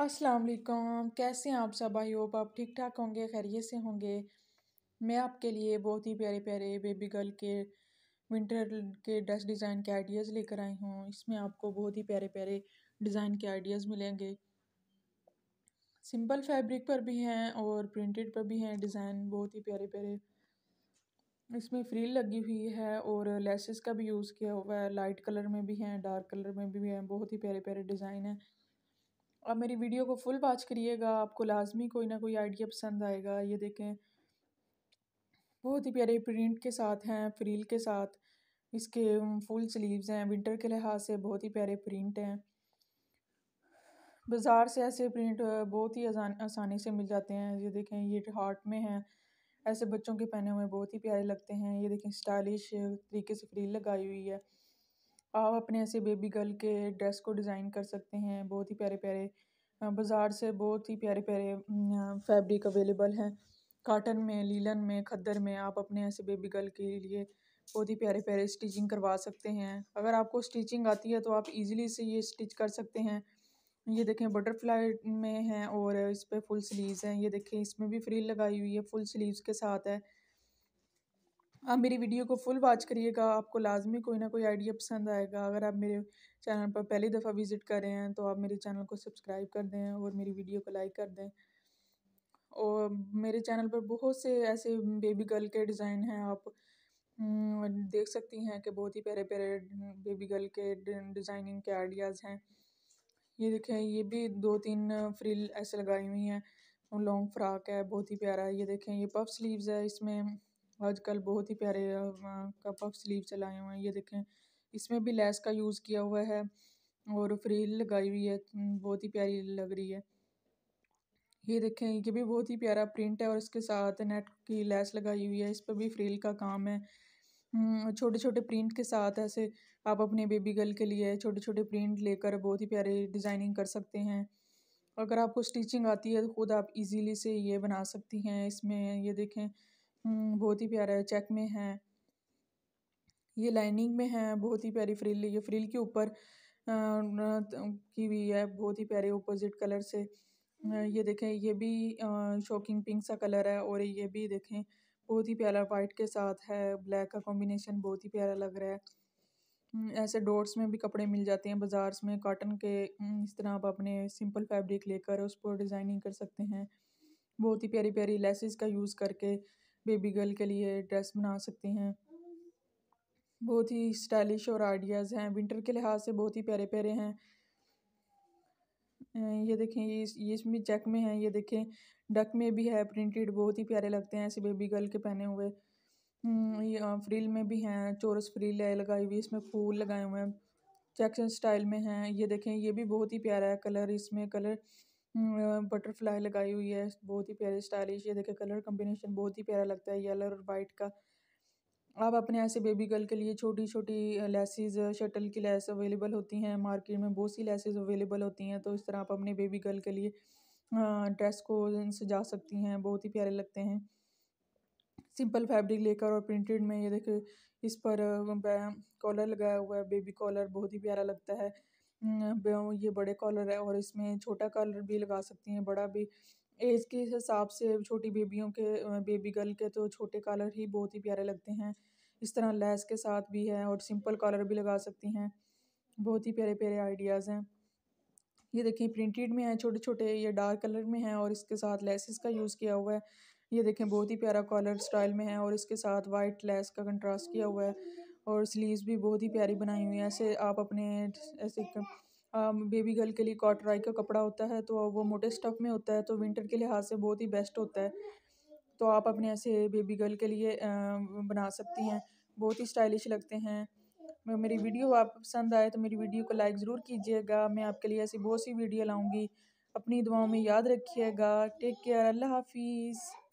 अस्सलाम वालेकुम कैसे हैं आप सब भाई होप आप ठीक ठाक होंगे खैरियत से होंगे मैं आपके लिए बहुत ही प्यारे प्यारे बेबी गर्ल के विंटर के ड्रेस डिज़ाइन के आइडियाज़ लेकर आई हूँ इसमें आपको बहुत ही प्यारे प्यारे डिज़ाइन के आइडियाज़ मिलेंगे सिंपल फैब्रिक पर भी हैं और प्रिंटेड पर भी हैं डिज़ाइन बहुत ही प्यारे प्यारे इसमें फ्रील लगी हुई है और लेसेस का भी यूज़ किया हुआ है लाइट कलर में भी हैं डार्क कलर में भी हैं बहुत ही प्यारे प्यारे डिज़ाइन हैं અમારી વિડિયો કો ફૂલ વૉચ કરિયેગા આપકો لازમી કોઈ ના કોઈ આઈડિયા પસંદ આયેગા યે દેખે બહોત ਹੀ પ્યારે પ્રિન્ટ કે સાથ હે ફ્રીલ કે સાથ ઇસકે ફૂલ સ્લીવ્સ હે વિન્ટર કે લિયે ખાસ હે બહોત ਹੀ પ્યારે પ્રિન્ટ હે બજાર સે એસે પ્રિન્ટ બહોત હી આસانی સે મિલ જાતે હે યે દેખે યે હાર્ટ મે હે એસે બચ્ચો કે પહેનો મે બહોત હી પ્યારે લગતે હે યે દેખે સ્ટાઇલિશ તરીકે સે ફ્રીલ લગાઈ હુઈ હૈ आप अपने ऐसे बेबी गर्ल के ड्रेस को डिज़ाइन कर सकते हैं बहुत ही प्यारे प्यारे बाज़ार से बहुत ही प्यारे प्यारे फैब्रिक अवेलेबल हैं काटन में लीलन में खद्दर में आप अपने ऐसे बेबी गर्ल के लिए बहुत ही प्यारे प्यारे स्टिचिंग करवा सकते हैं अगर आपको स्टिचिंग आती है तो आप इजीली से ये स्टिच कर सकते हैं ये देखें बटरफ्लाई में है और इस पर फुल स्लीव्स हैं ये देखें इसमें भी फ्रिल लगाई हुई है फुल स्लीव्स के साथ है आप मेरी वीडियो को फुल वॉच करिएगा आपको लाजमी कोई ना कोई आइडिया पसंद आएगा अगर आप मेरे चैनल पर पहली दफ़ा विज़िट कर रहे हैं तो आप मेरे चैनल को सब्सक्राइब कर दें और मेरी वीडियो को लाइक कर दें और मेरे चैनल पर बहुत से ऐसे बेबी गर्ल के डिज़ाइन हैं आप देख सकती हैं कि बहुत ही प्यारे प्यारे बेबी गर्ल के डिज़ाइनिंग के आइडियाज़ हैं ये देखें ये भी दो तीन फ्रिल ऐसे लगाई हुई हैं लॉन्ग फ्राक है बहुत ही प्यारा है ये देखें ये पफ स्लीव्स है इसमें आजकल बहुत ही प्यारे कप ऑफ स्लीव चलाए हुए हैं ये देखें इसमें भी लेस का यूज़ किया हुआ है और फ्रील लगाई हुई है बहुत ही प्यारी लग रही है ये देखें ये भी बहुत ही प्यारा प्रिंट है और इसके साथ नेट की लेस लगाई हुई है इस पर भी फ्रील का काम है छोटे छोटे प्रिंट के साथ ऐसे आप अपने बेबी गर्ल के लिए छोटे छोटे प्रिंट लेकर बहुत ही प्यारे डिज़ाइनिंग कर सकते हैं अगर आपको स्टिचिंग आती है तो ख़ुद आप इजीली से ये बना सकती हैं इसमें ये देखें हम्म, बहुत ही प्यारा है चेक में है ये लाइनिंग में है बहुत ही प्यारी फ्रिल ये फ्रिल के ऊपर की हुई है बहुत ही प्यारे ऑपोजिट कलर से ये देखें ये भी शॉकिंग पिंक सा कलर है और ये भी देखें बहुत ही प्यारा वाइट के साथ है ब्लैक का कॉम्बिनेशन बहुत ही प्यारा लग रहा है हम्म, ऐसे डोर्स में भी कपड़े मिल जाते हैं बाज़ार्स में कॉटन के हम्म, इस तरह आप अपने सिंपल फैब्रिक लेकर उस पर डिज़ाइनिंग कर सकते हैं बहुत ही प्यारी प्यारी लेसिस का यूज़ करके बेबी गर्ल के लिए ड्रेस बना सकते हैं बहुत ही स्टाइलिश और आइडियाज़ हैं विंटर के लिहाज से बहुत ही प्यारे प्यारे हैं ये देखें ये ये इसमें चेक में है ये देखें डक में भी है प्रिंटेड बहुत ही प्यारे लगते हैं ऐसे बेबी गर्ल के पहने हुए हम्म, ये फ्रिल में भी हैं चोरस फ्रिल है लगाई हुई इसमें फूल लगाए हुए हैं चेक स्टाइल में हैं ये देखें ये भी बहुत ही प्यारा है कलर इसमें कलर बटरफ्लाई लगाई हुई है बहुत ही प्यारी स्टाइलिश ये देखिए कलर कॉम्बिनेशन बहुत ही प्यारा लगता है येलो और वाइट का आप अपने ऐसे बेबी गर्ल के लिए छोटी छोटी लेसिस शटल की लेस अवेलेबल होती हैं मार्केट में बहुत सी लेसेज अवेलेबल होती हैं तो इस तरह आप अपने बेबी गर्ल के लिए ड्रेस को सजा सकती हैं बहुत ही प्यारे लगते हैं सिंपल फैब्रिक लेकर और प्रिंटेड में ये देखिए इस पर कॉलर लगाया हुआ है बेबी कॉलर बहुत ही प्यारा लगता है ये बड़े कॉलर है और इसमें छोटा कॉलर भी लगा सकती हैं बड़ा भी एज के हिसाब से छोटी बेबियों के बेबी गर्ल के तो छोटे कॉलर ही बहुत ही प्यारे लगते हैं इस तरह लेस के साथ भी है और सिंपल कॉलर भी लगा सकती हैं बहुत ही प्यारे प्यारे आइडियाज़ हैं ये देखिए प्रिंटेड में है छोटे छोटे ये डार्क कलर में है और इसके साथ लेसिस का यूज़ किया हुआ है ये देखें बहुत ही प्यारा कॉलर स्टाइल में है और इसके साथ वाइट लेस का कंट्रास्ट किया हुआ है और स्लीव्स भी बहुत ही प्यारी बनाई हुई हैं ऐसे आप अपने ऐसे बेबी गर्ल के लिए कॉटराई का कपड़ा होता है तो वो मोटे स्टफ़ में होता है तो विंटर के लिहाज से बहुत ही बेस्ट होता है तो आप अपने ऐसे बेबी गर्ल के लिए बना सकती हैं बहुत ही स्टाइलिश लगते हैं मेरी वीडियो आप पसंद आए तो मेरी वीडियो को लाइक ज़रूर कीजिएगा मैं आपके लिए ऐसी बहुत सी वीडियो लाऊँगी अपनी दुआओं में याद रखिएगा टेक केयर अल्लाह हाफिज़